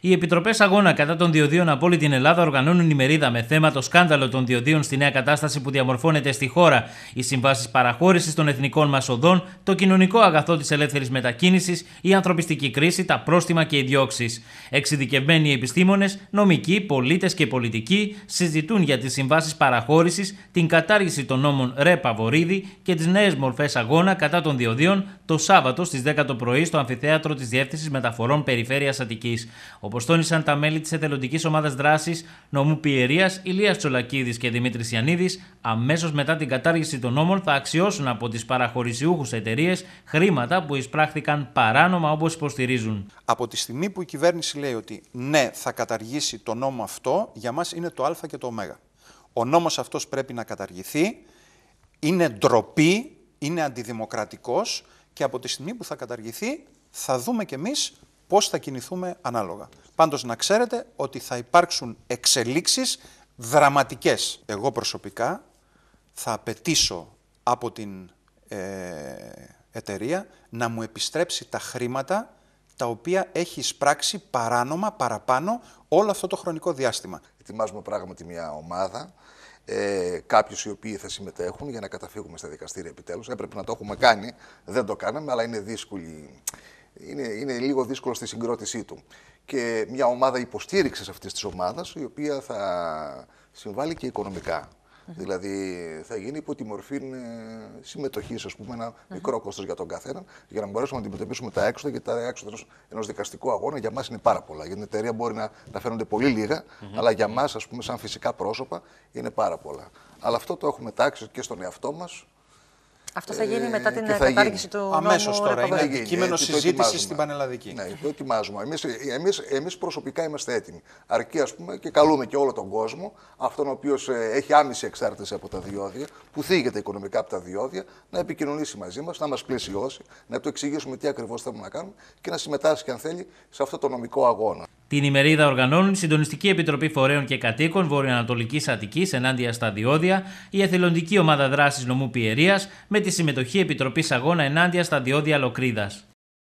Οι επιτροπές αγώνα κατά των διοδίων από όλη την Ελλάδα οργανώνουν ημερίδα με θέμα το σκάνδαλο των διοδίων στη νέα κατάσταση που διαμορφώνεται στη χώρα, οι συμβάσεις παραχώρησης των εθνικών μας οδών, το κοινωνικό αγαθό της ελεύθερης μετακίνησης, η ανθρωπιστική κρίση, τα πρόστιμα και οι διώξεις. Εξειδικευμένοι επιστήμονες, νομικοί, πολίτες και πολιτικοί συζητούν για τις συμβάσεις παραχώρησης, την κατάργηση των νόμων Ρε Παβορίδη και τις νέες μορφές αγώνα κατά των διοδίων το Σάββατο στις 10 το πρωί στο Αμφιθέατρο της Διεύθυνσης Μεταφορών Περιφέρειας Αττικής όπως τόνισαν τα μέλη της εθελοντικής ομάδας δράσης νομού Πιερίας, Ηλίας Τσολακίδης και Δημήτρης Ιαννίδης, αμέσως μετά την κατάργηση των νόμων θα αξιώσουν από τις παραχωρησιούχους εταιρείες χρήματα που εισπράχθηκαν παράνομα όπως υποστηρίζουν. Από τη στιγμή που η κυβέρνηση λέει ότι ναι, θα καταργήσει το νόμο αυτό, για μας είναι το Α και το Ω. Ο νόμος αυτός πρέπει να καταργηθεί, είναι ντροπή, είναι αντιδημοκρατικός και από τη στιγμή που θα καταργηθεί θα δούμε κι εμείς πώς θα κινηθούμε ανάλογα. Πάντως να ξέρετε ότι θα υπάρξουν εξελίξεις δραματικές. Εγώ προσωπικά θα απαιτήσω από την ε, εταιρεία να μου επιστρέψει τα χρήματα τα οποία έχει εισπράξει παράνομα, παραπάνω, όλο αυτό το χρονικό διάστημα. Ετοιμάζουμε πράγματι μια ομάδα, ε, κάποιους οι οποίοι θα συμμετέχουν για να καταφύγουμε στα δικαστήρια επιτέλους. Ε, Έπρεπε να το έχουμε κάνει, δεν το κάναμε, αλλά είναι δύσκολη είναι, είναι λίγο δύσκολο στη συγκρότησή του. Και μια ομάδα υποστήριξης αυτής της ομάδας, η οποία θα συμβάλλει και οικονομικά. Δηλαδή θα γίνει υπό τη μορφή ε, συμμετοχής, ας πούμε, ένα μικρό κόστος για τον καθένα, για να μπορέσουμε να αντιμετωπίσουμε τα έξοδα. Γιατί τα έξοδα ενός δικαστικού αγώνα για μας είναι πάρα πολλά. Για την εταιρεία μπορεί να, να φαίνονται πολύ λίγα, αλλά για μας, ας πούμε, σαν φυσικά πρόσωπα, είναι πάρα πολλά. Αλλά αυτό το έχουμε τάξει και στον εαυτό μας, αυτό θα γίνει μετά ε, την κατάργηση του Αμέσως νόμου. Αμέσω τώρα. Είναι κείμενο ναι, συζήτηση στην Πανελλαδική. Ναι, το ετοιμάζουμε. Εμείς εμείς, εμείς προσωπικά είμαστε έτοιμοι. Αρκεί, ας πούμε, και καλούμε και όλο τον κόσμο, αυτόν ο οποίος ε, έχει άμεση εξάρτηση από τα διόδια, που θίγεται οικονομικά από τα διόδια, να επικοινωνήσει μαζί μας, να μας πλησιώσει, να του εξηγήσουμε τι ακριβώς θέλουμε να κάνουμε και να συμμετάσχει, αν θέλει, σε αυτό το νομικό αγώνα. Την ημερίδα οργανώνουν Συντονιστική Επιτροπή Φορέων και Κατοίκων Βορειοανατολική Αττικής ενάντια στα διόδια, η Εθελοντική Ομάδα Δράσης Νομού Πιερίας με τη συμμετοχή Επιτροπής Αγώνα ενάντια στα διόδια Λοκρίδας.